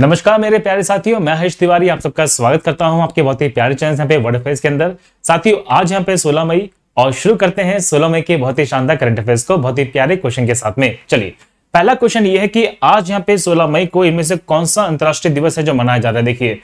नमस्कार मेरे प्यारे साथियों मैं हर्ष तिवारी आप सबका स्वागत करता हूं आपके बहुत ही प्यारे चैनल यहाँ पे वर्ल्ड अफेयर्स के अंदर साथियों आज यहाँ पे 16 मई और शुरू करते हैं 16 मई के बहुत ही शानदार करंट अफेयर्स को बहुत ही प्यारे क्वेश्चन के साथ में चलिए पहला क्वेश्चन ये है कि आज यहाँ पे 16 मई को इनमें से कौन सा अंतर्राष्ट्रीय दिवस है जो मनाया जाता है देखिए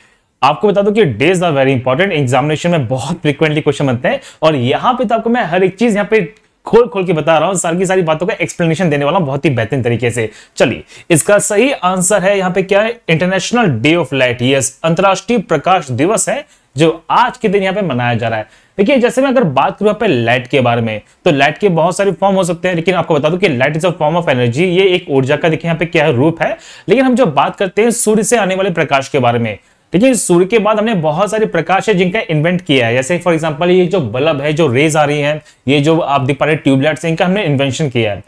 आपको बता दूं कि these are very important examination में बहुत फ्रीक्वेंटली क्वेश्चन बनते हैं और यहाँ पे तो आपको मैं हर एक चीज यहाँ पे खोल खोल के बता रहा हूं सारी की सारी बातों का एक्सप्लेनेशन देने वाला बहुत ही बेहतरीन तरीके से चलिए इसका सही आंसर है यहाँ पे क्या है international day of light yes अंतरराष्ट्रीय प्रकाश दिवस है जो आज के दिन यहाँ पे मनाया जा रहा है देखिए जैसे मैं अगर बात करूं पे लाइट के बारे में तो लाइट के बहुत सारे फॉर्म हो सकते हैं लेकिन आपको बता दूं कि light is a form of energy ये एक ऊर्जा का देखिए यहाँ पे क्या है रूप है लेकिन हम जो बात करते हैं सूर्य से आने वाले प्रकाश के बारे में लेकिन सूर्य के बाद हमने बहुत सारे प्रकाश है जिनका इन्वेंट किया है जैसे फॉर एग्जाम्पल ये जो बल्ब है जो रेज आ रही है ये जो आप देख पा रहे ट्यूबलाइट है इनका हमने इन्वेंशन किया है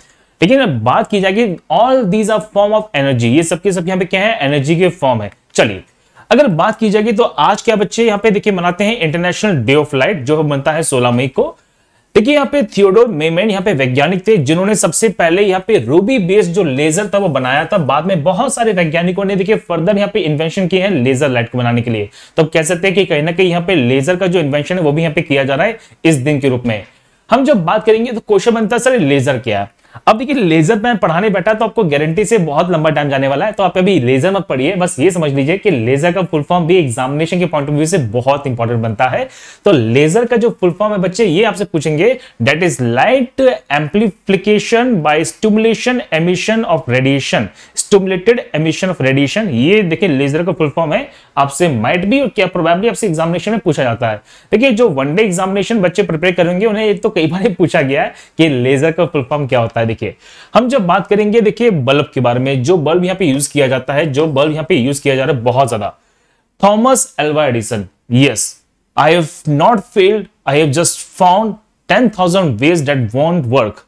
लेकिन अब बात की जाएगी all these are form of energy ये सबके सब, यहाँ पे क्या है एनर्जी के फॉर्म है चलिए अगर बात की जाएगी तो आज क्या बच्चे यहाँ पे देखिए मनाते हैं इंटरनेशनल डे ऑफ लाइट जो बनता है सोलह मई को देखिए यहाँ पे थियोडोर मेमेन यहाँ पे वैज्ञानिक थे जिन्होंने सबसे पहले यहाँ पे रूबी बेस्ड जो लेजर था वो बनाया था बाद में बहुत सारे वैज्ञानिकों ने देखिए फर्दर यहाँ पे इन्वेंशन किए हैं लेजर लाइट को बनाने के लिए तो कह सकते हैं कि कहीं ना कहीं यहाँ पे लेजर का जो इन्वेंशन है वो भी यहाँ पे किया जा रहा है इस दिन के रूप में हम जब बात करेंगे तो क्वेश्चन बनता है सर लेजर क्या है अब देखिए लेजर मैं पढ़ाने बैठा तो आपको गारंटी से बहुत लंबा टाइम जाने वाला है तो आप अभी लेजर मत पढ़िए बस ये समझ लीजिए कि लेजर का फुल फॉर्म भी एग्जामिनेशन के पॉइंट ऑफ व्यू से बहुत इंपॉर्टेंट बनता है तो लेजर का जो फुल फॉर्म है बच्चे ये आपसे पूछेंगे that is light amplification by stimulation emission of radiation stimulated emission of radiation ये देखिए लेजर का फुल फॉर्म है आपसे माइट भी और क्या प्रोबेबली आपसे एग्जामिनेशन में पूछा जाता है देखिए जो वन डे एग्जामिनेशन बच्चे प्रिपेयर करेंगे उन्हें तो कई बार पूछा गया है कि लेजर का फुल फॉर्म क्या होता है है देखिए हम जब बात करेंगे देखिए बल्ब के बारे में जो बल्ब यहाँ पे यूज किया जाता है जो बल्ब यहाँ पे यूज किया जा रहा है बहुत ज्यादा Thomas Alva Edison yes I have not failed I have just found ten thousand ways that won't work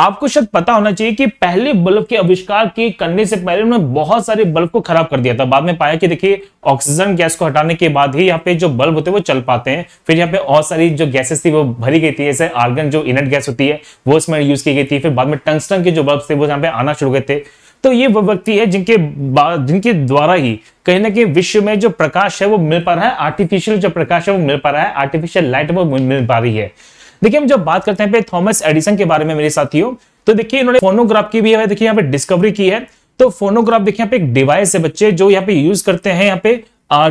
आपको शायद पता होना चाहिए कि पहले बल्ब के आविष्कार के करने से पहले उन्होंने बहुत सारे बल्ब को खराब कर दिया था बाद में पाया कि देखिए ऑक्सीजन गैस को हटाने के बाद ही यहाँ पे जो बल्ब होते हैं वो चल पाते हैं फिर यहाँ पे और सारी जो गैसेस थी वो भरी गई थी जैसे आर्गन जो इनट गैस होती है वो इसमें यूज की गई थी फिर बाद में टंगस्टन के जो बल्ब थे वो यहाँ पे आना शुरू गए थे तो ये वो व्यक्ति है जिनके जिनके द्वारा ही कहीं ना कहीं विश्व में जो प्रकाश है वो मिल पा रहा है आर्टिफिशियल जो प्रकाश है वो मिल पा रहा है आर्टिफिशियल लाइट वो मिल पा रही है देखिए हम जब बात करते हैं थॉमस एडिसन के बारे में मेरे साथियों तो देखिए इन्होंने फोनोग्राफ की भी है देखिए यहाँ पे डिस्कवरी की है तो फोनोग्राफ देखिए यहाँ पे एक डिवाइस है बच्चे जो यहाँ पे यूज करते हैं यहाँ पे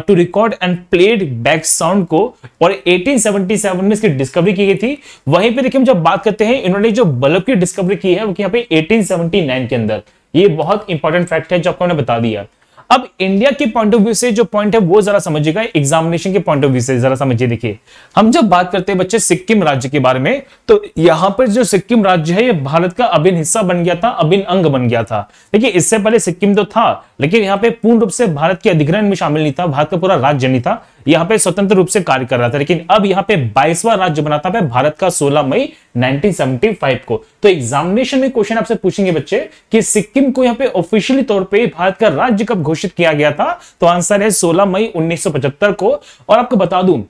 to record and played back sound को और 1877 में इसकी डिस्कवरी की गई थी वहीं पे देखिए हम जब बात करते हैं इन्होंने जो बल्ब की डिस्कवरी की है वो यहाँ पे 1879 के अंदर ये बहुत इंपॉर्टेंट फैक्ट है जो आपको बता दिया अब इंडिया के पॉइंट ऑफ व्यू से जो पॉइंट है वो जरा समझिएगा एग्जामिनेशन के पॉइंट ऑफ व्यू से जरा समझिए देखिए हम जब बात करते हैं बच्चे सिक्किम राज्य के बारे में तो यहां पर जो सिक्किम राज्य है ये भारत का अभिन्न हिस्सा बन गया था अभिन्न अंग बन गया था देखिए इससे पहले सिक्किम तो था लेकिन यहाँ पे पूर्ण रूप से भारत के अधिग्रहण में शामिल नहीं था भारत का पूरा राज्य नहीं था यहां पे स्वतंत्र रूप से कार्य कर रहा था लेकिन अब यहां पे 22वां राज्य बना था भारत का 16 मई 1975 को तो एग्जामिनेशन में क्वेश्चन आपसे पूछेंगे बच्चे कि सिक्किम को यहां पे ऑफिशियली तौर पे भारत का राज्य कब घोषित किया गया था तो आंसर है 16 मई 1975 को और आपको बता दूं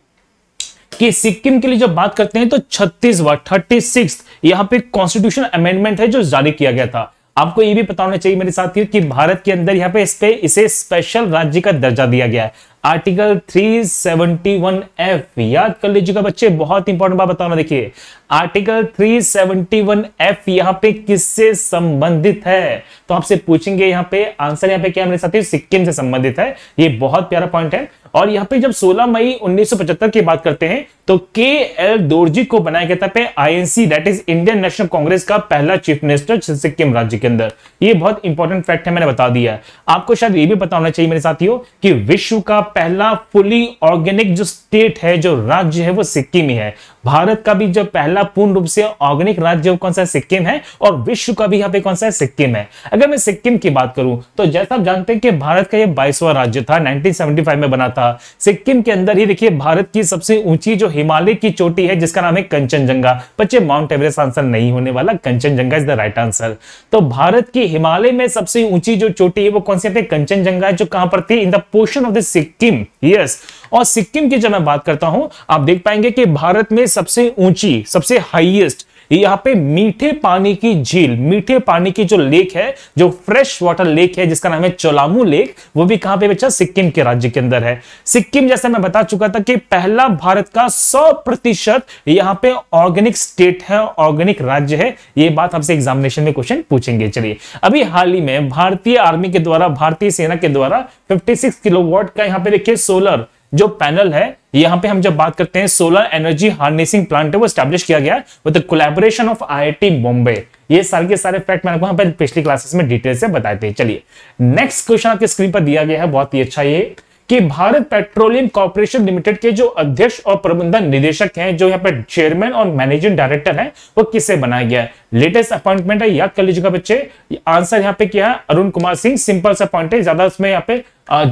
कि सिक्किम के लिए जब बात करते हैं तो छत्तीसवा थर्टी सिक्स यहां पर कॉन्स्टिट्यूशन अमेंडमेंट है जो जारी किया गया था आपको यह भी पता होना चाहिए मेरे साथ कि भारत के अंदर यहां पे इस पे इसे स्पेशल राज्य का दर्जा दिया गया है आर्टिकल 371 एफ याद कर लीजिएगा बच्चे बहुत इंपॉर्टेंट बात बताना देखिए आर्टिकल 371 एफ यहां पे किससे संबंधित है तो आपसे पूछेंगे यहां पे आंसर यहां पे क्या मेरे साथी सिक्किम से संबंधित है ये बहुत प्यारा पॉइंट है और यहां पे जब 16 मई 1975 की बात करते हैं तो के एल दोर्जी को बनाया गया था पे INC that is Indian National Congress का पहला चीफ मिनिस्टर सिक्किम राज्य के अंदर ये बहुत इंपॉर्टेंट फैक्ट है मैंने बता दिया आपको शायद ये भी बताना चाहिए मेरे साथियों कि विश्व का पहला फुली ऑर्गेनिक जो स्टेट है जो राज्य है वो सिक्किम ही है भारत का भी जो पहला पूर्ण रूप से ऑर्गेनिक राज्य कौन सा सिक्किम है और विश्व का भी यहाँ पे कौन सा है सिक्किम है अगर मैं सिक्किम की बात करूं तो जैसा आप जानते हैं कि भारत का ये बाईसवा राज्य था 1975 में बना था सिक्किम के अंदर ही देखिए भारत की सबसे ऊंची जो हिमालय की चोटी है जिसका नाम है कंचनजंगा बच्चे माउंट एवरेस्ट आंसर नहीं होने वाला Kanchenjunga is the right answer तो भारत की हिमालय में सबसे ऊंची जो चोटी है वो कौन सी कंचनजंगा है जो कहां पर थी in the portion of the Sikkim Sikkim yes और सिक्किम की जब मैं बात करता हूं आप देख पाएंगे कि भारत में सबसे ऊंची सबसे हाईएस्ट यहाँ पे मीठे पानी की झील मीठे पानी की जो लेक है जो फ्रेश वाटर लेक है जिसका नाम है चोलामू लेक वो भी कहां पे बच्चा सिक्किम के राज्य के अंदर है सिक्किम जैसे मैं बता चुका था कि पहला भारत का सौ प्रतिशत यहाँ पे ऑर्गेनिक स्टेट है ऑर्गेनिक राज्य है ये बात हमसे एग्जामिनेशन में क्वेश्चन पूछेंगे चलिए अभी हाल ही में भारतीय आर्मी के द्वारा भारतीय सेना के द्वारा फिफ्टी किलोवाट का यहाँ पे देखिए सोलर जो पैनल है यहां पे हम जब बात करते हैं सोलर एनर्जी हार्नेसिंग प्लांट है वो स्टैब्लिश किया गया with collaboration of IIT Bombay ये सारे के सारे फैक्ट मैंने आपको पिछली क्लासेस में डिटेल से बताए थे चलिए नेक्स्ट क्वेश्चन आपके स्क्रीन पर दिया गया है बहुत ही अच्छा ये कि भारत पेट्रोलियम कॉर्पोरेशन लिमिटेड के जो अध्यक्ष और प्रबंधन निदेशक हैं जो यहाँ पर चेयरमैन और मैनेजिंग डायरेक्टर हैं वो किससे बनाया गया है लेटेस्ट अपॉइंटमेंट है याद कर लीजिएगा बच्चे आंसर यहाँ पे क्या है अरुण कुमार सिंह सिंपल सा अपॉइंट है ज्यादा उसमें यहाँ पे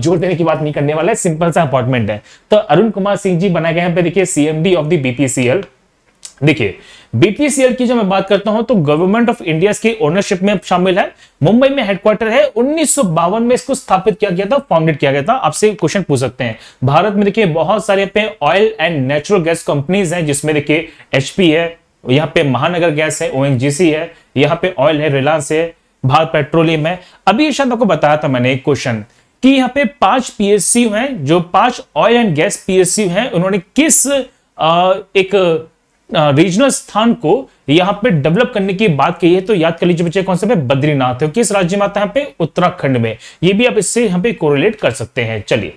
जोर देने की बात नहीं करने वाला है सिंपल सा अपॉइंटमेंट है तो अरुण कुमार सिंह जी बनाए गए पे देखिए सीएमडी ऑफ द बीपीसीएल देखिए बीपीसीएल की जो मैं बात करता हूं तो गवर्नमेंट ऑफ इंडिया के ओनरशिप में शामिल है मुंबई में हेडक्वार्टर है उन्नीस में इसको स्थापित किया गया था फाउंडेड किया गया था आपसे क्वेश्चन पूछ सकते हैं भारत में देखिए बहुत सारे पे oil and natural gas companies हैं जिसमें देखिए एचपी है यहाँ पे महानगर गैस है ओ है यहाँ पे ऑयल है रिलायंस है भारत पेट्रोलियम है अभी शायद आपको बताया था मैंने एक क्वेश्चन कि यहाँ पे पांच पीएससी हैं जो पांच ऑयल एंड गैस पीएससी हैं उन्होंने किस आ, एक रीजनल स्थान को यहां पे डेवलप करने की बात कही है तो याद कर लीजिए बच्चे कौन सा बद्रीनाथ है किस राज्य में आता है उत्तराखंड में ये भी आप इससे यहां पे कोरिलेट कर सकते हैं चलिए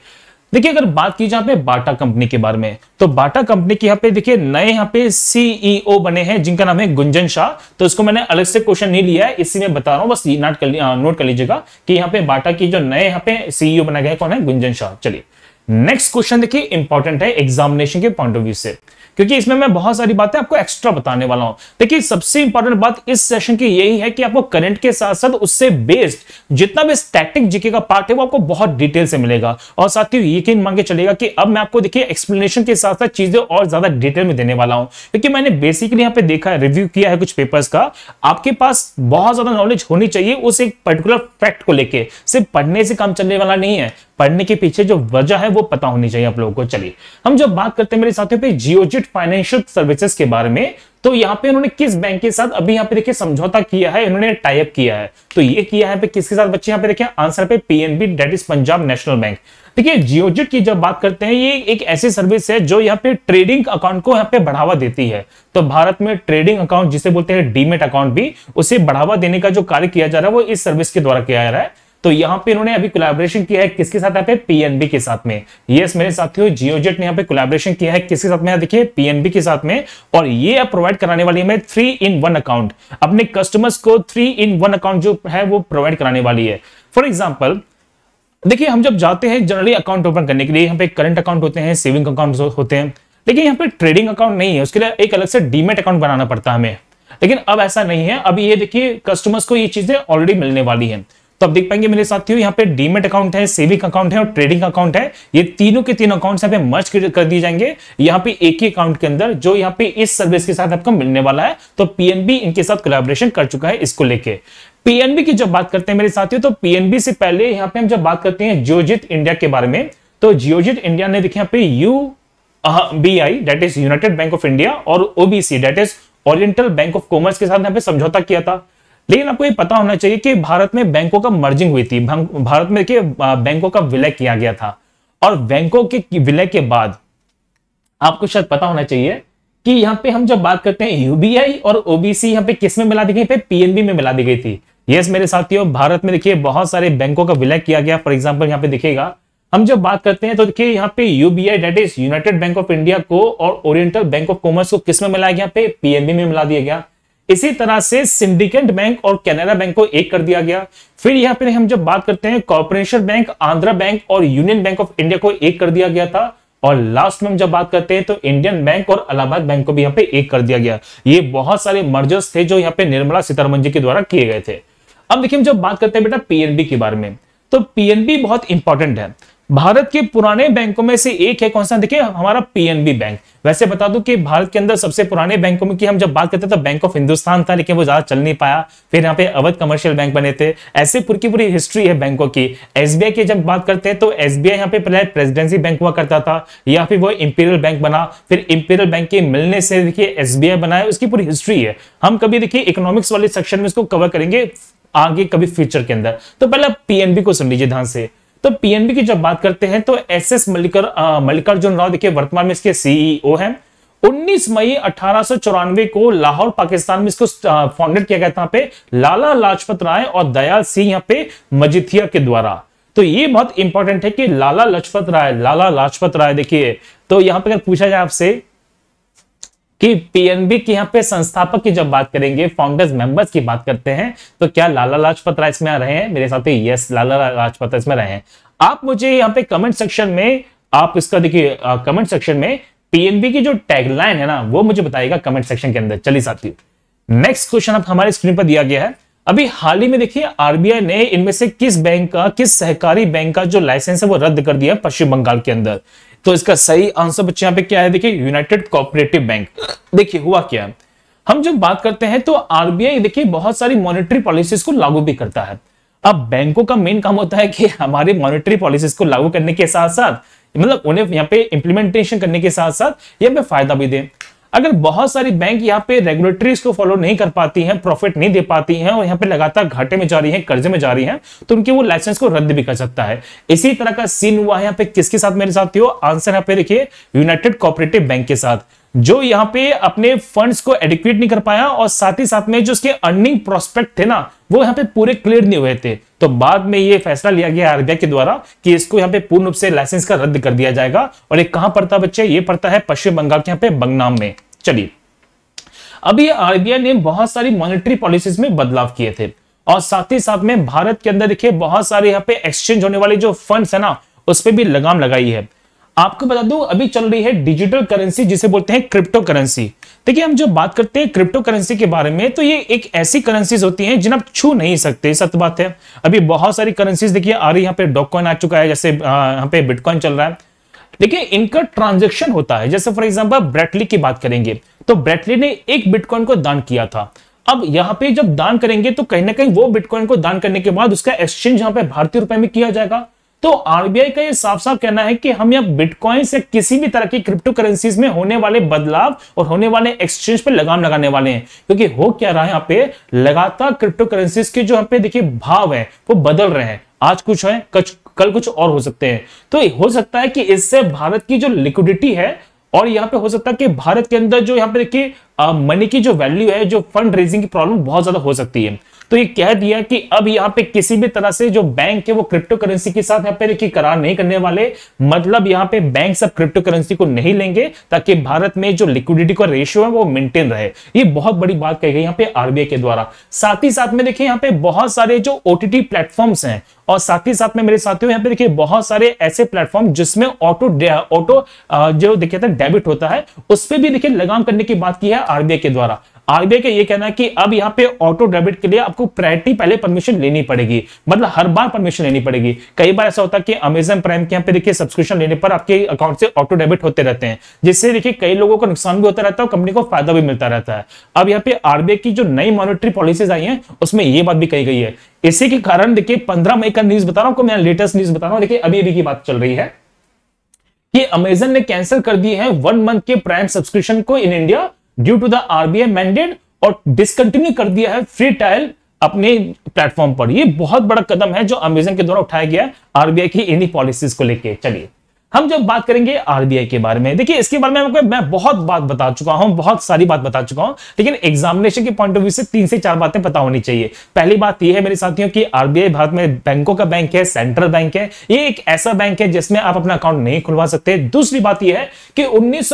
देखिए अगर बात की जाए पे बाटा कंपनी के बारे में तो बाटा कंपनी के यहाँ पे देखिए नए यहाँ पे सीईओ e बने हैं जिनका नाम है गुंजन शाह तो इसको मैंने अलग से क्वेश्चन नहीं लिया है इसी में बता रहा हूं बस नोट कर नोट कर लीजिएगा कि यहाँ पे बाटा की जो नए यहाँ पे सीईओ e बनाए गए कौन है गुंजन शाह चलिए नेक्स्ट क्वेश्चन देखिए इंपॉर्टेंट है एग्जामिनेशन के पॉइंट ऑफ व्यू से क्योंकि इसमें मैं बहुत सारी बातें आपको एक्स्ट्रा बताने वाला हूं देखिए सबसे इंपॉर्टेंट बात इस सेशन की यही है कि आपको करंट के साथ साथ उससे बेस्ड जितना भी स्टैटिक जीके का पार्ट है वो आपको बहुत डिटेल से मिलेगा और साथ ही यकीन मांगे चलेगा कि अब मैं आपको देखिए एक्सप्लेनेशन के साथ साथ चीजें और ज्यादा डिटेल में देने वाला हूं क्योंकि मैंने बेसिकली यहाँ पे देखा है रिव्यू किया है कुछ पेपर्स का आपके पास बहुत ज्यादा नॉलेज होनी चाहिए उस एक पर्टिकुलर फैक्ट को लेकर सिर्फ पढ़ने से काम चलने वाला नहीं है पढ़ने के पीछे जो वजह है वो पता होनी चाहिए आप लोगों को चलिए हम जब बात करते हैं मेरे साथियों पे जियोजिट फाइनेंशियल सर्विसेज के बारे में तो यहाँ पे उन्होंने किस बैंक के साथ अभी यहाँ पे देखिए समझौता किया है उन्होंने टाइप किया है तो ये किया है पे किसके साथ बच्चे यहाँ पे देखिए आंसर पे PNB that is Punjab National Bank देखिए जियोजिट की जब बात करते हैं ये एक ऐसी सर्विस है जो यहाँ पे ट्रेडिंग अकाउंट को यहाँ पे बढ़ावा देती है तो भारत में ट्रेडिंग अकाउंट जिसे बोलते हैं डीमेट अकाउंट भी उसे बढ़ावा देने का जो कार्य किया जा रहा है वो इस सर्विस के द्वारा किया जा रहा है तो यहाँ पे इन्होंने अभी कोलैबोरेशन किया है किसके साथ यहाँ पे पीएनबी के साथ में ये मेरे साथियों जियोजेट ने यहाँ पे कोलैबोरेशन किया है किसके साथ में हाँ, देखिए पीएनबी के साथ में और ये प्रोवाइड कराने वाली है थ्री इन वन अकाउंट अपने कस्टमर्स को थ्री इन वन अकाउंट जो है वो प्रोवाइड कराने वाली है फॉर एग्जाम्पल देखिए हम जब जाते हैं जनरली अकाउंट ओपन करने के लिए यहाँ पे करंट अकाउंट होते हैं सेविंग अकाउंट होते हैं लेकिन यहाँ पे ट्रेडिंग अकाउंट नहीं है उसके लिए एक अलग से डीमेट अकाउंट बनाना पड़ता है हमें लेकिन अब ऐसा नहीं है अभी ये देखिए कस्टमर्स को ये चीजें ऑलरेडी मिलने वाली है तो आप देख पाएंगे मेरे साथियों यहाँ पे डीमेट अकाउंट है सेविंग अकाउंट है और ट्रेडिंग अकाउंट है ये तीनों के तीन अकाउंट यहाँ पे मर्ज कर दिए जाएंगे यहाँ पे एक ही अकाउंट के अंदर जो यहाँ पे इस सर्विस के साथ आपको मिलने वाला है तो पीएनबी इनके साथ कोलेबोरेशन कर चुका है इसको लेके पीएनबी की जब बात करते हैं मेरे साथियों तो पीएनबी से पहले यहाँ पे हम जब बात करते हैं जियोजित इंडिया के बारे में तो जियोजित इंडिया ने देखिए यहाँ पे U B I that is United Bank of India और OBC that is Oriental Bank of Commerce के साथ यहाँ पे समझौता किया था लेकिन आपको ये पता होना चाहिए कि भारत में बैंकों का मर्जिंग हुई थी भारत में बैंकों का विलय किया गया था और बैंकों के विलय के बाद आपको शायद पता होना चाहिए कि यहाँ पे हम जब बात करते हैं यूबीआई और ओबीसी यहाँ पे किस में मिला दी गई पीएनबी में मिला दी गई थी यस मेरे साथियों भारत में देखिए बहुत सारे बैंकों का विलय किया गया फॉर एग्जाम्पल यहाँ पे दिखेगा हम जब बात करते हैं तो देखिए यहाँ पे UBI that is United Bank of India को और ओरिएंटल बैंक ऑफ कॉमर्स को किस में मिलाया गया पे पीएनबी में मिला दिया गया इसी तरह से सिंडिकेट बैंक और कैनरा बैंक को एक कर दिया गया फिर यहां पर हम जब बात करते हैं कॉर्पोरेशन बैंक आंध्रा बैंक और यूनियन बैंक ऑफ इंडिया को एक कर दिया गया था और लास्ट में हम जब बात करते हैं तो इंडियन बैंक और अलाहाबाद बैंक को भी यहाँ पे एक कर दिया गया ये बहुत सारे मर्जर्स थे जो यहाँ पे निर्मला सीतारमन जी के द्वारा किए गए थे अब देखिए हम जब बात करते हैं बेटा पीएनबी के बारे में तो पीएनबी बहुत इंपॉर्टेंट है भारत के पुराने बैंकों में से एक है कौन सा देखिए हमारा पीएनबी बैंक वैसे बता दूं कि भारत के अंदर सबसे पुराने बैंकों में कि हम जब बात करते थे तो बैंक ऑफ हिंदुस्तान था लेकिन वो ज्यादा चल नहीं पाया फिर यहाँ पे अवध कमर्शियल बैंक बने थे ऐसे पूरी की पूरी हिस्ट्री है बैंकों की एसबीआई की जब बात करते हैं तो एसबीआई यहाँ पे पहले प्रेसिडेंसी बैंक हुआ करता था या फिर वो इंपीरियल बैंक बना फिर इंपीरियल बैंक के मिलने से देखिए एस बना उसकी पूरी हिस्ट्री है हम कभी देखिए इकोनॉमिक्स वाले सेक्शन में इसको कवर करेंगे आगे कभी फ्यूचर के अंदर तो पहले पीएनबी को सुन लीजिए ध्यान से तो पीएनबी की जब बात करते हैं तो एस एस मल्लिकर मल्लिकार्जुन राव देखिए वर्तमान में इसके सीईओ e हैं 19 मई अठारह को लाहौर पाकिस्तान में इसको फाउंडेड किया गया था पे लाला लाजपत राय और दयाल सिंह यहां पे मजिथिया के द्वारा तो ये बहुत इंपॉर्टेंट है कि लाला लाजपत राय लाला लाजपत राय देखिए तो यहां पर अगर पूछा जाए आपसे कि पीएनबी के यहाँ पे संस्थापक की जब बात करेंगे फाउंडर्स मेंबर्स की बात करते हैं तो क्या लाला लाजपत राय इसमें रहे हैं मेरे साथ यस तो लाला लाजपत राय इसमें रहे हैं आप मुझे यहाँ पे कमेंट सेक्शन में आप इसका देखिए कमेंट सेक्शन में पीएनबी की जो टैगलाइन है ना वो मुझे बताएगा कमेंट सेक्शन के अंदर चलिए साथियों नेक्स्ट क्वेश्चन आप हमारे स्क्रीन पर दिया गया है अभी हाल ही में देखिए आरबीआई ने इनमें से किस बैंक का किस सहकारी बैंक का जो लाइसेंस है वो रद्द कर दिया पश्चिम बंगाल के अंदर तो इसका सही आंसर बच्चे यहां पे क्या है देखिए यूनाइटेड कोऑपरेटिव बैंक देखिए हुआ क्या है हम जब बात करते हैं तो आरबीआई देखिए बहुत सारी मॉनिटरी पॉलिसीज को लागू भी करता है अब बैंकों का मेन काम होता है कि हमारे मॉनिटरी पॉलिसीज को लागू करने के साथ साथ मतलब उन्हें यहाँ पे इंप्लीमेंटेशन करने के साथ साथ यहाँ पे फायदा भी दें अगर बहुत सारी बैंक यहाँ पे रेगुलेटरीज को फॉलो नहीं कर पाती हैं प्रॉफिट नहीं दे पाती हैं और यहाँ पे लगातार घाटे में जा रही हैं कर्जे में जा रही हैं तो उनके वो लाइसेंस को रद्द भी कर सकता है इसी तरह का सीन हुआ है यहाँ पे किसके साथ मेरे साथ हो आंसर यहाँ पे देखिए यूनाइटेड कोऑपरेटिव बैंक के साथ जो यहां पे अपने फंड्स को एडिक्वेट नहीं कर पाया और साथ ही साथ में जो उसके अर्निंग प्रोस्पेक्ट थे ना वो यहाँ पे पूरे क्लियर नहीं हुए थे तो बाद में ये फैसला लिया गया आरबीआई के द्वारा कि इसको यहाँ पे पूर्ण रूप से लाइसेंस का रद्द कर दिया जाएगा और ये कहां पड़ता है बच्चे ये पड़ता है पश्चिम बंगाल के यहाँ पे बंगनाम में चलिए अभी आरबीआई ने बहुत सारी मॉनिटरी पॉलिसीज में बदलाव किए थे और साथ ही साथ में भारत के अंदर देखिए बहुत सारे यहाँ पे एक्सचेंज होने वाले जो फंड है ना उस पर भी लगाम लगाई है आपको बता दूं अभी चल रही है डिजिटल करेंसी जिसे बोलते हैं क्रिप्टो करेंसी देखिए हम जब बात करते हैं क्रिप्टो करेंसी के बारे में तो ये एक ऐसी करेंसीज होती हैं जिन्हें आप छू नहीं सकते सत्य बात है अभी बहुत सारी करेंसीज देखिए आ रही यहाँ पे डॉकॉइन आ चुका है जैसे यहाँ पे बिटकॉइन चल रहा है देखिए इनका ट्रांजेक्शन होता है जैसे फॉर एग्जाम्पल ब्रेटली की बात करेंगे तो ब्रेटली ने एक बिटकॉइन को दान किया था अब यहाँ पे जब दान करेंगे तो कहीं ना कहीं वो बिटकॉइन को दान करने के बाद उसका एक्सचेंज यहाँ पे भारतीय रुपए में किया जाएगा तो आरबीआई का ये साफ साफ कहना है कि हम यहाँ बिटकॉइन से किसी भी तरह की क्रिप्टो करेंसीज में होने वाले बदलाव और होने वाले एक्सचेंज पर लगाम लगाने वाले हैं क्योंकि हो क्या रहा है यहाँ पे लगातार क्रिप्टो करेंसी के जो यहाँ पे देखिए भाव है वो बदल रहे हैं आज कुछ है कल कुछ और हो सकते हैं तो हो सकता है कि इससे भारत की जो लिक्विडिटी है और यहाँ पे हो सकता है कि भारत के अंदर जो यहाँ पे देखिए मनी की जो वैल्यू है जो फंड रेजिंग की प्रॉब्लम बहुत ज्यादा हो सकती है तो ये कह दिया कि अब यहाँ पे किसी भी तरह से जो बैंक है वो क्रिप्टो करेंसी के साथ यहाँ पे देखिए करार नहीं करने वाले मतलब यहाँ पे बैंक सब क्रिप्टो करेंसी को नहीं लेंगे ताकि भारत में जो लिक्विडिटी का रेशियो है वो मेंटेन रहे ये बहुत बड़ी बात कही गई यहाँ पे आरबीआई के द्वारा साथ ही साथ में देखिए यहाँ पे बहुत सारे जो ओटीटी प्लेटफॉर्म्स हैं और साथ ही साथ में मेरे साथियों यहाँ पे देखिए बहुत सारे ऐसे प्लेटफॉर्म जिसमें ऑटो ऑटो जो देखिए डेबिट होता है उस पर भी देखिए लगाम करने की बात की है आरबीआई के द्वारा आरबीआई का ये कहना है कि अब यहाँ पे ऑटो डेबिट के लिए आपको प्रायरिटी पहले परमिशन लेनी पड़ेगी मतलब हर बार परमिशन लेनी पड़ेगी कई बार ऐसा होता है कि अमेजन प्राइम के यहाँ पे देखिए सब्सक्रिप्शन लेने पर आपके अकाउंट से ऑटो डेबिट होते रहते हैं जिससे देखिए कई लोगों को नुकसान भी होता रहता है और कंपनी को फायदा भी मिलता रहता है अब यहाँ पे आरबीआई की जो नई मॉनिटरी पॉलिसीज आई है उसमें ये बात भी कही गई है इसी के कारण देखिए पंद्रह मई का न्यूज बता रहा हूँ मैं लेटेस्ट न्यूज बता रहा हूँ देखिए अभी अभी की बात चल रही है कि अमेजन ने कैंसिल कर दिए हैं वन मंथ के प्राइम सब्सक्रिप्शन को in India due to the RBI mandate और डिसकंटिन्यू कर दिया है फ्री ट्रायल अपने प्लेटफॉर्म पर ये बहुत बड़ा कदम है जो अमेजन के द्वारा उठाया गया आरबीआई की इन्हीं पॉलिसीज को लेके चलिए हम जब बात करेंगे आरबीआई के बारे में देखिए इसके बारे में आपको मैं बहुत बात बता चुका हूं बहुत सारी बात बता चुका हूं लेकिन एग्जामिनेशन के पॉइंट ऑफ व्यू से तीन से चार बातें पता होनी चाहिए पहली बात यह है मेरे साथियों कि आरबीआई भारत में बैंकों का बैंक है सेंट्रल बैंक है ये एक ऐसा बैंक है जिसमें आप अपना अकाउंट नहीं खुलवा सकते दूसरी बात यह है कि उन्नीस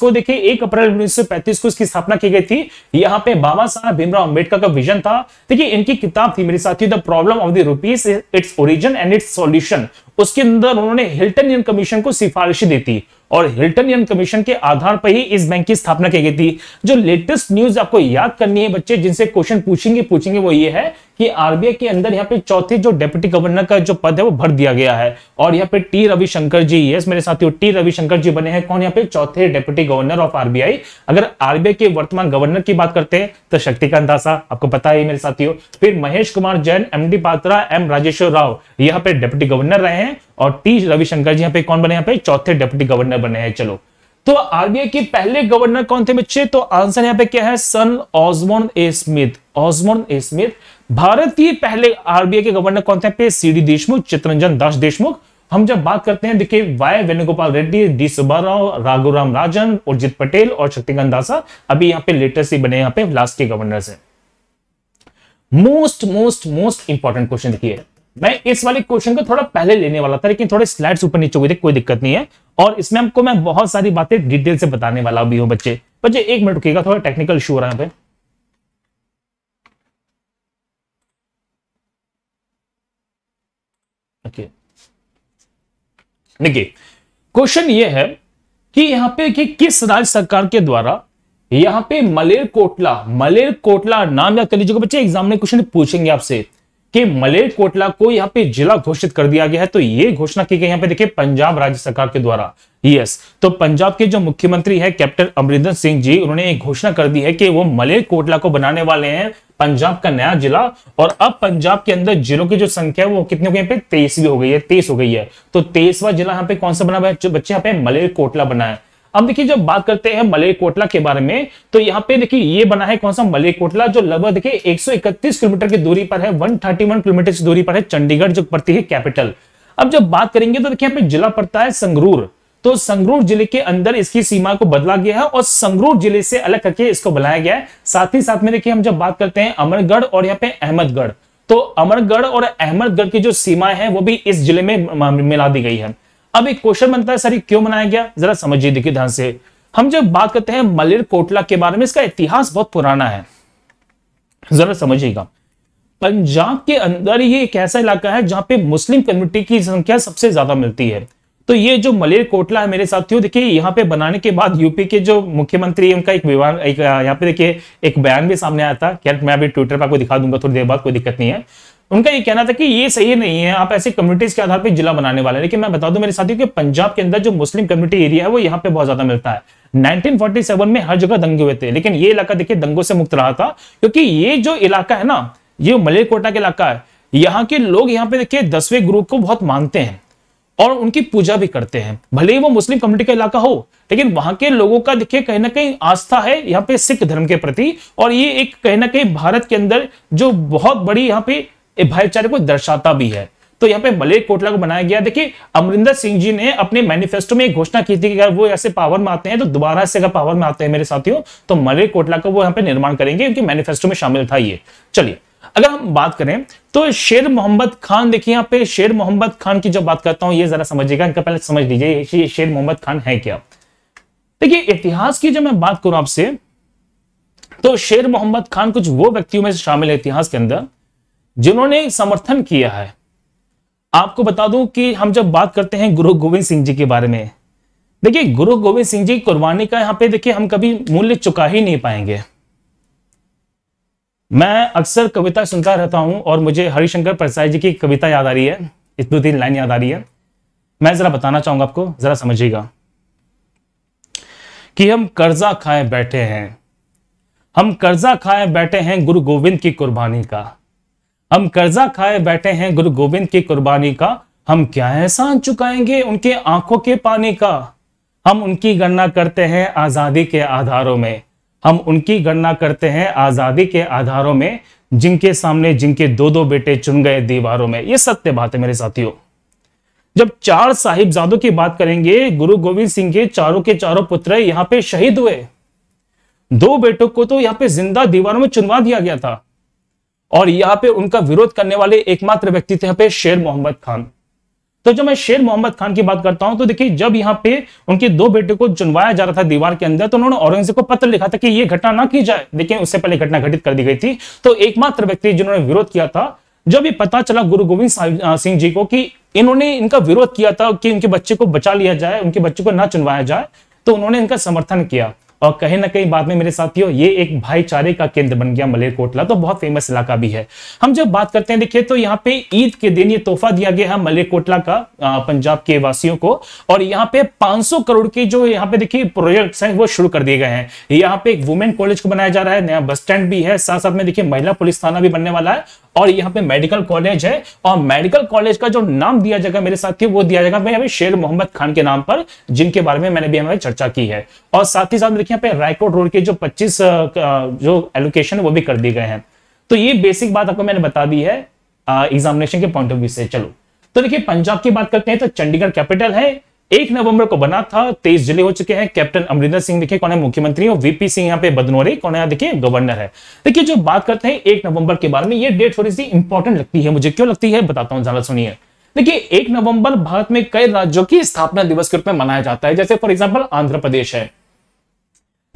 को देखिए एक अप्रैल उन्नीस को इसकी स्थापना की गई थी यहाँ पे बाबा साहब भीमराव अंबेडकर का विजन था देखिए इनकी किताब थी मेरे साथियों the problem of the rupees its origin and its solution उसके अंदर उन्होंने हिल्टन कमीशन को सिफारिश दी थी और यन कमीशन के आधार पर ही इस बैंक की स्थापना की गई थी जो लेटेस्ट न्यूज आपको याद करनी है बच्चे जिनसे क्वेश्चन पूछेंगे पूछेंगे वो ये है कि आरबीआई के अंदर यहाँ पे चौथे जो डेप्यूटी गवर्नर का जो पद है वो भर दिया गया है और यहाँ पे टी रविशंकर जी यस मेरे साथियों टी रविशंकर जी बने हैं कौन यहाँ पे चौथे डेप्यूटी गवर्नर ऑफ आरबीआई अगर आरबीआई के वर्तमान गवर्नर की बात करते हैं तो शक्तिकांत दासा आपको पता है मेरे साथियों फिर महेश कुमार जैन एम पात्रा एम राजेश्वर राव यहाँ पे डेप्यूटी गवर्नर रहे हैं और टी रविशंकर जी यहाँ पे कौन बने यहाँ पे चौथे डेप्यूटी गवर्नर बने हैं चलो तो आरबीआई के पहले गवर्नर कौन थे बच्चे तो आंसर यहाँ पे क्या है सन ऑजमोन ए स्मिथ ऑजमोन ए स्मिथ भारतीय पहले आरबीआई के गवर्नर कौन थे सी डी देशमुख चित्रंजन दास देशमुख हम जब बात करते हैं देखिए वाई वेणुगोपाल रेड्डी डी सुबह राव राघुराम राजन उर्जित पटेल और शक्तिकांत दासा अभी यहाँ पे लेटेस्ट ही बने यहाँ पे लास्ट के गवर्नर है most most most important question देखिए मैं इस वाले क्वेश्चन को थोड़ा पहले लेने वाला था लेकिन थोड़े स्लाइड्स ऊपर नीचे हुए थे कोई दिक्कत नहीं है और इसमें हमको मैं बहुत सारी बातें डिटेल से बताने वाला भी हूँ बच्चे बच्चे एक मिनट रुकेगा थोड़ा टेक्निकल इशू हो रहा है यहाँ पे देखिए क्वेश्चन ये है कि यहां पे कि किस राज्य सरकार के द्वारा यहाँ पे मलेर कोटला मलेर कोटला नाम याद कर लीजिएगा बच्चे एग्जाम में क्वेश्चन पूछेंगे आपसे कि मलेरकोटला को यहां पे जिला घोषित कर दिया गया है तो ये घोषणा की गई यहां पे देखिए पंजाब राज्य सरकार के द्वारा यस तो पंजाब के जो मुख्यमंत्री है कैप्टन अमरिंदर सिंह जी उन्होंने एक घोषणा कर दी है कि वो मलेरकोटला को बनाने वाले हैं पंजाब का नया जिला और अब पंजाब के अंदर जिलों की जो संख्या है वो कितने हो गई पे तेईसवीं हो गई है तेईस हो गई है तो तेईसवा जिला यहाँ पे कौन सा बना हुआ है जो बच्चे यहाँ पे मलेरकोटला बना है अब देखिए जब बात करते हैं मलेरकोटला कोटला के बारे में तो यहाँ पे देखिए ये बना है कौन सा मलेरकोटला कोटला जो लगभग देखिए 131 किलोमीटर की दूरी पर है 131 किलोमीटर की दूरी पर है चंडीगढ़ जो पड़ती है कैपिटल अब जब बात करेंगे तो देखिए यहाँ पे जिला पड़ता है संगरूर तो संगरूर जिले के अंदर इसकी सीमा को बदला गया है और संगरूर जिले से अलग करके इसको बनाया गया है साथ ही साथ में देखिए हम जब बात करते हैं अमरगढ़ और यहाँ पे अहमदगढ़ तो अमरगढ़ और अहमदगढ़ की जो सीमा है वो भी इस जिले में मिला दी गई है अब एक क्वेश्चन बनता है सर ये क्यों बनाया गया जरा समझिए देखिए ध्यान से हम जब बात करते हैं मलिर कोटला के बारे में इसका इतिहास बहुत पुराना है जरा समझिएगा पंजाब के अंदर ये एक ऐसा इलाका है जहां पे मुस्लिम कम्युनिटी की संख्या सबसे ज्यादा मिलती है तो ये जो मलेर कोटला है मेरे साथियों देखिए यहाँ पे बनाने के बाद यूपी के जो मुख्यमंत्री उनका एक विवाद एक यहाँ पे देखिए एक बयान भी सामने आया था क्या मैं अभी ट्विटर पर आपको दिखा दूंगा थोड़ी देर बाद कोई दिक्कत नहीं है उनका ये कहना था कि ये सही नहीं है आप ऐसी कम्युनिटीज के आधार पर जिला बनाने वाले लेकिन मैं बता दूं मेरे साथियों कि पंजाब के अंदर जो मुस्लिम कम्युनिटी एरिया है वो यहाँ पे बहुत ज्यादा मिलता है 1947 में हर जगह दंगे हुए थे लेकिन ये इलाका देखिए दंगों से मुक्त रहा था क्योंकि ये जो इलाका है ना ये मलेरकोटा का इलाका है यहाँ के लोग यहाँ पे देखिए दसवें गुरु को बहुत मानते हैं और उनकी पूजा भी करते हैं भले ही वो मुस्लिम कम्युनिटी का इलाका हो लेकिन वहां के लोगों का देखिए कहीं ना कहीं आस्था है यहाँ पे सिख धर्म के प्रति और ये एक कहीं ना कहीं भारत के अंदर जो बहुत बड़ी यहाँ पे भाईचारे को दर्शाता भी है तो यहाँ पे मलेर कोटला को बनाया गया देखिए अमरिंदर सिंह जी ने अपने मैनिफेस्टो में घोषणा की थी कि अगर वो ऐसे पावर में आते हैं तो दोबारा से अगर पावर में आते हैं मेरे साथियों तो मलेर कोटला का वो यहाँ पे निर्माण करेंगे क्योंकि मैनिफेस्टो में शामिल था ये चलिए अगर हम बात करें तो शेर मोहम्मद खान देखिए यहाँ पे शेर मोहम्मद खान की जब बात करता हूँ ये जरा समझिएगा इनका पहले समझ लीजिए शेर मोहम्मद खान है क्या देखिए इतिहास की जब मैं बात करूं आपसे तो शेर मोहम्मद खान कुछ वो व्यक्तियों में शामिल है इतिहास के अंदर जिन्होंने समर्थन किया है आपको बता दूं कि हम जब बात करते हैं गुरु गोविंद सिंह जी के बारे में देखिए गुरु गोविंद सिंह जी की कुर्बानी का यहाँ पे देखिए हम कभी मूल्य चुका ही नहीं पाएंगे मैं अक्सर कविता सुनता रहता हूं और मुझे हरिशंकर प्रसाद जी की कविता याद आ रही है एक दो तीन लाइन याद आ रही है मैं जरा बताना चाहूंगा आपको जरा समझिएगा कि हम कर्जा खाए बैठे हैं हम कर्जा खाए बैठे हैं गुरु गोविंद की कुर्बानी का हम कर्जा खाए बैठे हैं गुरु गोविंद की कुर्बानी का हम क्या एहसान चुकाएंगे उनके आंखों के पानी का हम उनकी गणना करते हैं आज़ादी के आधारों में हम उनकी गणना करते हैं आज़ादी के आधारों में जिनके सामने जिनके दो दो बेटे चुन गए दीवारों में ये सत्य बात है मेरे साथियों जब चार साहिबजादों की बात करेंगे गुरु गोविंद सिंह के चारों के चारों पुत्र यहाँ पे शहीद हुए दो बेटों को तो यहाँ पे जिंदा दीवारों में चुनवा दिया गया था और यहाँ पे उनका विरोध करने वाले एकमात्र व्यक्ति थे यहाँ पे शेर मोहम्मद खान तो जब मैं शेर मोहम्मद खान की बात करता हूं तो देखिए जब यहाँ पे उनके दो बेटे को चुनवाया जा रहा था दीवार के अंदर तो उन्होंने औरंगजेब को पत्र लिखा था कि यह घटना ना की जाए देखिए उससे पहले घटना घटित कर दी गई थी तो एकमात्र व्यक्ति जिन्होंने विरोध किया था जब ये पता चला गुरु गोविंद सिंह जी को कि इन्होंने इनका विरोध किया था कि उनके बच्चे को बचा लिया जाए उनके बच्चे को ना चुनवाया जाए तो उन्होंने इनका समर्थन किया और कहीं ना कहीं बाद में मेरे साथियों ये एक भाईचारे का केंद्र बन गया मलेरकोटला तो बहुत फेमस इलाका भी है हम जब बात करते हैं देखिए तो यहाँ पे ईद के दिन ये तोहफा दिया गया है मलेरकोटला का पंजाब के वासियों को और यहाँ पे 500 करोड़ के जो यहाँ पे देखिए प्रोजेक्ट्स हैं वो शुरू कर दिए गए हैं यहाँ पे एक वुमेन कॉलेज को बनाया जा रहा है नया बस स्टैंड भी है साथ साथ में देखिए महिला पुलिस थाना भी बनने वाला है और यहाँ पे मेडिकल कॉलेज है और मेडिकल कॉलेज का जो नाम दिया जाएगा मेरे साथी वो दिया जाएगा यहाँ पे शेर मोहम्मद खान के नाम पर जिनके बारे में मैंने भी हमारी चर्चा की है और साथ ही साथ देखिए यहाँ पे रायकोट रोड के जो पच्चीस जो एलोकेशन वो भी कर दिए गए हैं तो ये बेसिक बात आपको मैंने बता दी है एग्जामिनेशन के पॉइंट ऑफ व्यू से चलो तो देखिए पंजाब की बात करते हैं तो चंडीगढ़ कैपिटल है एक नवंबर को बना था तेईस जिले हो चुके हैं कैप्टन अमरिंदर सिंह देखिए कौन है मुख्यमंत्री और वीपी सिंह यहाँ पे बदनोरे कौन है देखिए गवर्नर है देखिए जो बात करते हैं एक नवंबर के बारे में ये डेट थोड़ी सी इंपॉर्टेंट लगती है मुझे क्यों लगती है बताता हूँ ज्यादा सुनिए देखिए एक नवंबर भारत में कई राज्यों की स्थापना दिवस के रूप में मनाया जाता है जैसे फॉर एग्जाम्पल आंध्र प्रदेश है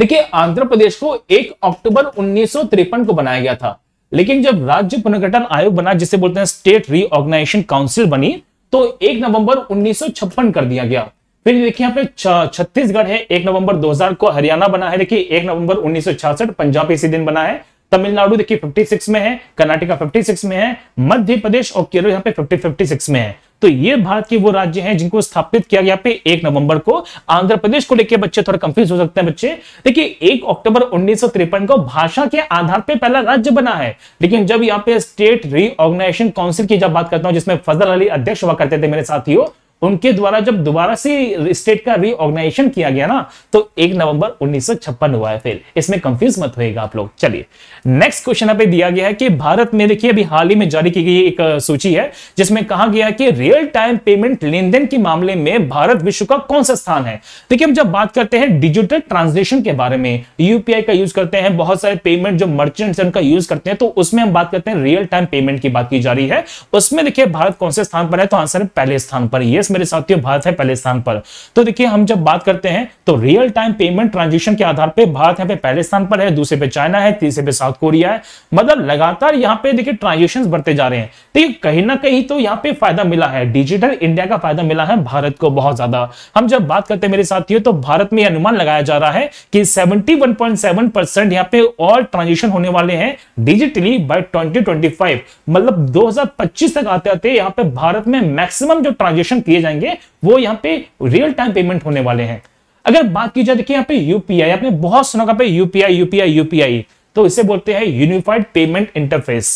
देखिए आंध्र प्रदेश को एक अक्टूबर उन्नीस को बनाया गया था लेकिन जब राज्य पुनर्गठन आयोग बना जिसे बोलते हैं स्टेट रीऑर्गेनाइजेशन काउंसिल बनी तो एक नवंबर उन्नीस कर दिया गया फिर देखिए यहाँ पे छत्तीसगढ़ है एक नवंबर 2000 को हरियाणा बना है देखिए एक नवंबर 1966 पंजाब इसी दिन बना है तमिलनाडु देखिए 56 में है कर्नाटका 56 में है मध्य प्रदेश और केरल यहाँ पे 50 56 में है तो ये भारत के वो राज्य हैं जिनको स्थापित किया गया पे एक नवंबर को आंध्र प्रदेश को लेकर बच्चे थोड़ा कंफ्यूज हो सकते हैं बच्चे देखिए एक अक्टूबर उन्नीस को भाषा के आधार पर पहला राज्य बना है लेकिन जब यहाँ पे स्टेट रीऑर्गेनाइजेशन काउंसिल की जब बात करता हूं जिसमें फजल अली अध्यक्ष हुआ करते थे मेरे साथियों उनके द्वारा जब दोबारा से स्टेट का रीऑर्गेनाइजेशन किया गया ना तो एक नवंबर उन्नीस हुआ है फिर इसमें कंफ्यूज मत होगा आप लोग चलिए नेक्स्ट क्वेश्चन पे दिया गया है कि भारत में देखिए अभी हाल ही में जारी की गई एक सूची है जिसमें कहा गया कि रियल टाइम पेमेंट लेन देन के मामले में भारत विश्व का कौन सा स्थान है देखिए हम जब बात करते हैं डिजिटल ट्रांसलेशन के बारे में यूपीआई का यूज करते हैं बहुत सारे पेमेंट जो मर्चेंट्स उनका यूज करते हैं तो उसमें हम बात करते हैं रियल टाइम पेमेंट की बात की जा रही है उसमें देखिए भारत कौन से स्थान पर है तो आंसर है पहले स्थान पर यस मेरे साथियों भारत है पहले स्थान पर तो देखिए हम जब बात करते हैं तो रियल टाइम पेमेंट ट्रांजेक्शन के आधार पर भारत यहाँ पे पहले स्थान पर है दूसरे पे चाइना है तीसरे पे साउथ कोरिया है मतलब लगातार यहाँ पे देखिए ट्रांजेक्शन बढ़ते जा रहे हैं ठीक है कहीं ना कहीं तो यहाँ पे फायदा मिला है डिजिटल इंडिया का फायदा मिला है भारत को बहुत ज्यादा हम जब बात करते हैं मेरे साथियों तो भारत में अनुमान लगाया जा रहा है कि 71.7 परसेंट यहाँ पे और ट्रांजेक्शन होने वाले हैं डिजिटली बाय 2025 मतलब 2025 तक आते आते यहाँ पे भारत में मैक्सिमम जो ट्रांजेक्शन किए जाएंगे वो यहाँ पे रियल टाइम पेमेंट होने वाले हैं अगर बात की जाए देखिए यहाँ पे यूपीआई आपने बहुत सुना का यूपीआई यूपीआई यूपीआई तो इसे बोलते हैं यूनिफाइड पेमेंट इंटरफेस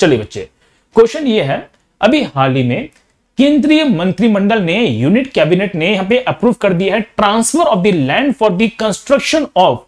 चलिए बच्चे क्वेश्चन ये है अभी हाल ही में केंद्रीय मंत्रिमंडल ने यूनिट कैबिनेट ने यहाँ पे अप्रूव कर दिया है transfer of the land for the construction of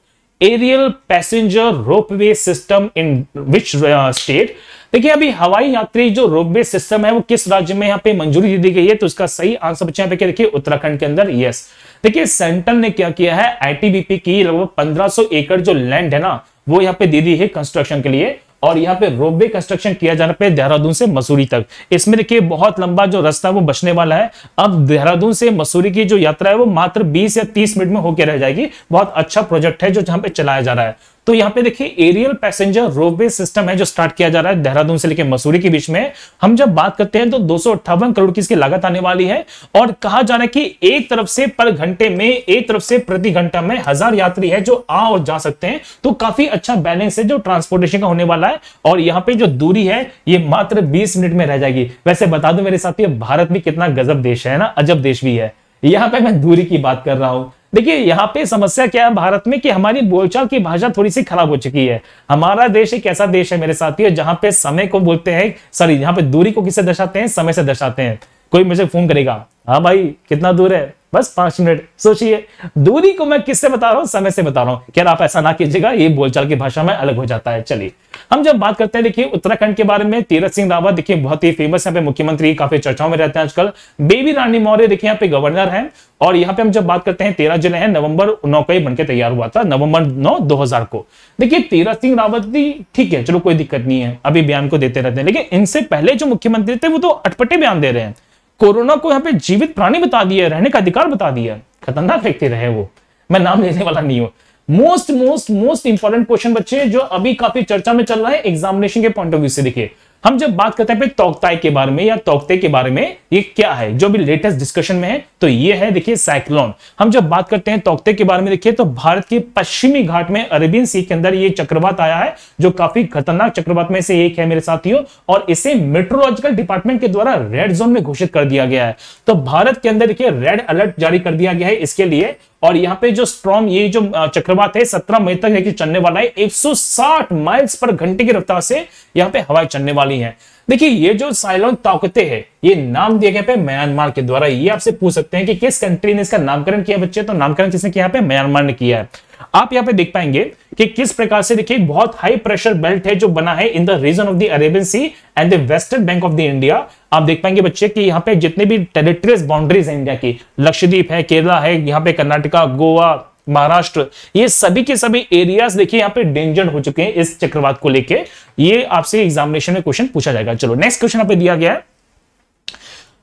aerial passenger ropeway system in which state देखिए अभी हवाई यात्री जो रोपवे सिस्टम है वो किस राज्य में यहाँ पे मंजूरी दी गई है तो इसका सही आंसर बच्चे यहाँ पे देखिए उत्तराखंड के अंदर यस देखिए सेंट्रल ने क्या किया है आईटीबीपी की लगभग 1500 एकड़ जो लैंड है ना वो यहाँ पे दे दी है कंस्ट्रक्शन के लिए और यहाँ पे रोपवे कंस्ट्रक्शन किया जाना पे देहरादून से मसूरी तक इसमें देखिए बहुत लंबा जो रास्ता वो बचने वाला है अब देहरादून से मसूरी की जो यात्रा है वो मात्र 20 या 30 मिनट में होकर रह जाएगी बहुत अच्छा प्रोजेक्ट है जो जहां पे चलाया जा रहा है तो यहाँ पे देखिए एरियल पैसेंजर रोपवे सिस्टम है जो स्टार्ट किया जा रहा है देहरादून से लेकर मसूरी के बीच में हम जब बात करते हैं तो दो करोड़ की इसकी लागत आने वाली है और कहा जा रहा है कि एक तरफ से पर घंटे में एक तरफ से प्रति घंटा में हजार यात्री है जो आ और जा सकते हैं तो काफी अच्छा बैलेंस है जो ट्रांसपोर्टेशन का होने वाला है और यहाँ पे जो दूरी है ये मात्र बीस मिनट में रह जाएगी वैसे बता दो मेरे साथ भारत भी कितना गजब देश है ना अजब देश भी है यहां पे मैं दूरी की बात कर रहा हूं देखिए यहाँ पे समस्या क्या है भारत में कि हमारी बोलचाल की भाषा थोड़ी सी खराब हो चुकी है हमारा देश एक ऐसा देश है मेरे साथियों जहाँ पे समय को बोलते हैं सॉरी यहाँ पे दूरी को किसे दर्शाते हैं समय से दर्शाते हैं कोई मुझे फोन करेगा हाँ भाई कितना दूर है बस पांच मिनट सोचिए दूरी को मैं किससे बता रहा हूँ समय से बता रहा हूँ क्या आप ऐसा ना कीजिएगा ये बोलचाल की भाषा में अलग हो जाता है चलिए हम जब बात करते हैं देखिए उत्तराखंड के बारे में तीरथ सिंह रावत देखिए बहुत ही फेमस यहाँ पे मुख्यमंत्री काफी चर्चाओं में रहते हैं आजकल बेबी रानी मौर्य देखिए यहाँ पे गवर्नर है और यहाँ पे हम जब बात करते हैं तेरह जिले हैं नवंबर नौ का ही बनकर तैयार हुआ था नवंबर नौ हजार को देखिए तीरथ सिंह रावत जी ठीक है चलो कोई दिक्कत नहीं है अभी बयान को देते रहते हैं लेकिन इनसे पहले जो मुख्यमंत्री थे वो तो अटपटे बयान दे रहे हैं कोरोना को यहाँ पे जीवित प्राणी बता दिया रहने का अधिकार बता दिया खतरनाक व्यक्ति रहे वो मैं नाम लेने वाला नहीं हूँ most most most important question बच्चे जो अभी काफी चर्चा में चल रहा है एग्जामिनेशन के पॉइंट ऑफ व्यू से देखिए हम जब बात करते हैं तोकताई के बारे में या तोकते के बारे में ये क्या है जो भी लेटेस्ट डिस्कशन में है तो ये है देखिए साइक्लोन हम जब बात करते हैं तोकते के बारे में देखिए तो भारत के पश्चिमी घाट में अरेबियन सी के अंदर ये चक्रवात आया है जो काफी खतरनाक चक्रवात में से एक है मेरे साथियों और इसे मेट्रोलॉजिकल डिपार्टमेंट के द्वारा रेड जोन में घोषित कर दिया गया है तो भारत के अंदर देखिए रेड अलर्ट जारी कर दिया गया है इसके लिए और यहाँ पे जो स्ट्रॉम ये जो चक्रवात है सत्रह मई तक देखिए चलने वाला है 160 माइल्स पर घंटे की रफ्तार से यहाँ पे हवाएं चलने वाली हैं देखिए ये जो साइलोन ताकते है ये नाम दिए गए म्यांमार के द्वारा ये आपसे पूछ सकते हैं कि किस कंट्री ने इसका नामकरण किया बच्चे तो नामकरण किसने किया पे म्यांमार ने किया है आप यहाँ पे देख पाएंगे कि किस प्रकार से देखिए बहुत हाई प्रेशर बेल्ट है जो बना है in the region of the Arabian Sea and the western bank of the India आप देख पाएंगे बच्चे कि यहाँ पे जितने भी टेरिटरीज बाउंड्रीज है इंडिया की लक्षद्वीप है केरला है यहाँ पे कर्नाटका गोवा महाराष्ट्र ये सभी के सभी एरियाज देखिए यहाँ पे डेंजर हो चुके हैं इस चक्रवात को लेके ये आपसे एग्जामिनेशन में क्वेश्चन पूछा जाएगा चलो नेक्स्ट क्वेश्चन पे दिया गया है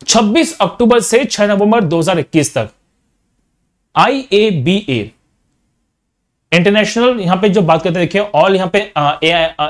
26 अक्टूबर से 6 नवंबर 2021 तक आई ए बी ए इंटरनेशनल यहां पे जो बात करते हैं देखिए ऑल यहां पे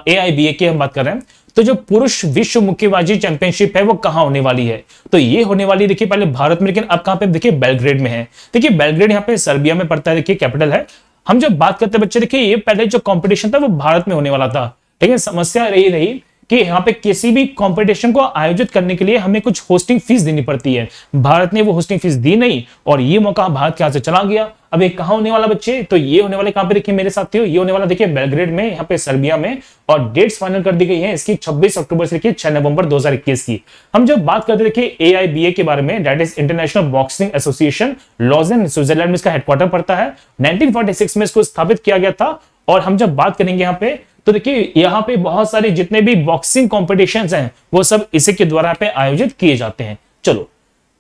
ए आई बी ए की हम बात कर रहे हैं तो जो पुरुष विश्व मुक्केबाजी चैंपियनशिप है वो कहां होने वाली है तो ये होने वाली देखिए पहले भारत में लेकिन अब कहां पे देखिए बेलग्रेड में है देखिए बेलग्रेड यहां पे सर्बिया में पड़ता है देखिए कैपिटल है हम जब बात करते हैं बच्चे देखिए ये पहले जो कॉम्पिटिशन था वो भारत में होने वाला था ठीक है समस्या रही रही कि यहाँ पे किसी भी कंपटीशन को आयोजित करने के लिए हमें कुछ होस्टिंग फीस देनी पड़ती है भारत ने वो होस्टिंग फीस दी नहीं और ये मौका भारत के हाथ से चला गया अब ये कहा होने वाला बच्चे तो ये होने वाले कहां पे देखिए मेरे साथ ये होने वाला देखिए बेलग्रेड में यहाँ पे सर्बिया में और डेट्स फाइनल कर दी गई है इसकी छब्बीस अक्टूबर से लेकर छह नवंबर दो की हम जब बात करते देखिए ए के बारे में that is International Boxing Association Lausanne Switzerland में इसका हेडक्वार्टर पड़ता है नाइनटीन में इसको स्थापित किया गया था और हम जब बात करेंगे यहाँ पे तो देखिए यहाँ पे बहुत सारे जितने भी बॉक्सिंग कॉम्पिटिशन हैं वो सब इसी के द्वारा पे आयोजित किए जाते हैं चलो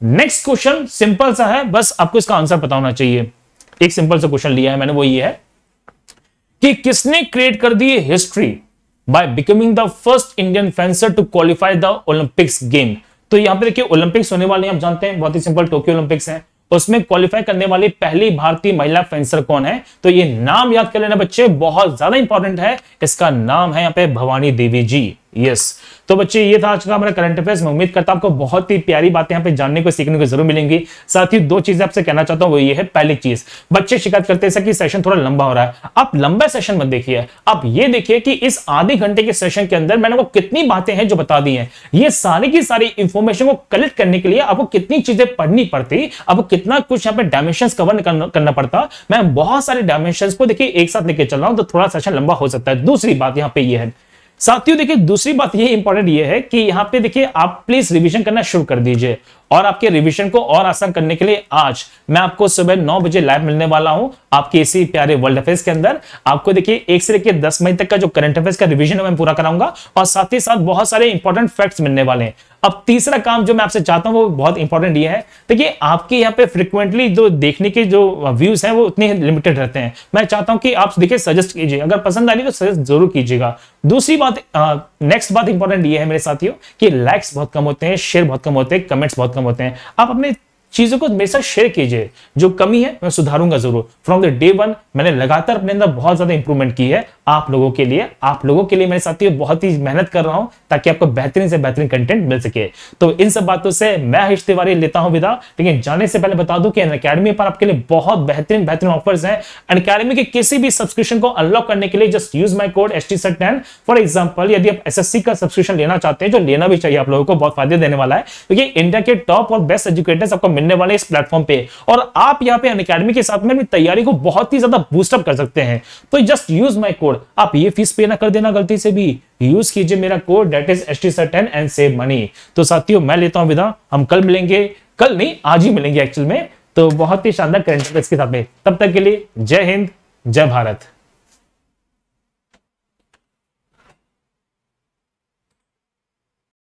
नेक्स्ट क्वेश्चन सिंपल सा है बस आपको इसका आंसर पता होना चाहिए एक सिंपल सा क्वेश्चन लिया है मैंने वो ये है कि किसने क्रिएट कर दी history by becoming the first Indian fencer to qualify the Olympics game तो यहां पे देखिए ओलंपिक्स होने वाले हैं आप जानते हैं बहुत ही सिंपल टोक्यो ओलंपिक्स है उसमें क्वालिफाई करने वाली पहली भारतीय महिला फेंसर कौन है तो ये नाम याद कर लेना बच्चे बहुत ज्यादा इंपॉर्टेंट है इसका नाम है यहाँ पे भवानी देवी जी यस तो बच्चे ये था आज का हमारा करंट अफेयर्स में उम्मीद करता आपको बहुत ही प्यारी बातें यहाँ पे जानने को सीखने को जरूर मिलेंगी साथ ही दो चीजें आपसे कहना चाहता हूँ वो ये है पहली चीज बच्चे शिकायत करते हैं कि सेशन थोड़ा लंबा हो रहा है आप लंबा सेशन मत देखिए आप ये देखिए कि इस आधे घंटे के सेशन के अंदर मैंने आपको कितनी बातें हैं जो बता दी है ये सारी की सारी इंफॉर्मेशन को कलेक्ट करने के लिए आपको कितनी चीजें पढ़नी पड़ती आपको कितना कुछ यहाँ पे डायमेंशन कवर करना पड़ता मैं बहुत सारे डायमेंशन को देखिए एक साथ लेके चल रहा हूं तो थोड़ा सेशन लंबा हो सकता है दूसरी बात यहाँ पे ये है साथियों देखिए दूसरी बात ये इंपॉर्टेंट ये है कि यहाँ पे देखिए आप प्लीज रिवीजन करना शुरू कर दीजिए और आपके रिवीजन को और आसान करने के लिए आज मैं आपको सुबह नौ बजे लाइव मिलने वाला हूं आपके इसी प्यारे वर्ल्ड अफेयर्स के अंदर आपको देखिए एक से लेकर दस मई तक का जो करंट अफेयर्स का रिवीजन है मैं पूरा कराऊंगा और साथ ही साथ बहुत सारे इंपॉर्टेंट फैक्ट्स मिलने वाले हैं अब तीसरा काम जो मैं आपसे चाहता हूं वो बहुत इंपॉर्टेंट ये है देखिए आपके यहाँ पे फ्रिक्वेंटली जो देखने के जो व्यूज हैं वो उतने लिमिटेड रहते हैं मैं चाहता हूं कि आप देखिए सजेस्ट कीजिए अगर पसंद आ रही तो सजेस्ट जरूर कीजिएगा दूसरी बात नेक्स्ट बात इंपॉर्टेंट ये है मेरे साथियों की लाइक्स बहुत कम होते हैं शेयर बहुत कम होते हैं कमेंट्स बहुत कम होते हैं आप अपने चीजों को मेरे साथ शेयर कीजिए जो कमी है मैं सुधारूंगा जरूर फ्रॉम द डे वन मैंने लगातार अपने अंदर बहुत ज्यादा इंप्रूवमेंट की है आप लोगों के लिए आप लोगों के लिए मेरे साथियों बहुत ही मेहनत कर रहा हूं ताकि आपको बेहतरीन से बेहतरीन कंटेंट मिल सके तो इन सब बातों से मैं हिश तिवारी लेता हूं विदा लेकिन जाने से पहले बता दूं कि अकेडमी पर आपके लिए बहुत बेहतरीन बेहतरीन ऑफर्स हैं अन अकेडमी के किसी भी सब्सक्रिप्शन को अनलॉक करने के लिए just use my code S T for example यदि आप एस का सब्सक्रिप्शन लेना चाहते हैं जो लेना भी चाहिए आप लोगों को बहुत फायदे देने वाला है क्योंकि तो इंडिया के टॉप और बेस्ट एजुकेटर्स आपको मिलने वाले इस प्लेटफॉर्म पे और आप यहाँ पे अन के साथ में अपनी तैयारी को बहुत ही ज्यादा बूस्टअप कर सकते हैं तो जस्ट यूज माई कोड आप ये फीस पे ना कर देना गलती से भी यूज कीजिए मेरा code that is S T sir ten and save money तो साथियों मैं लेता हूं विदा हम कल मिलेंगे कल नहीं आज ही मिलेंगे एक्चुअल में तो बहुत ही शानदार करेंट के साथ में तब तक के लिए जय हिंद जय भारत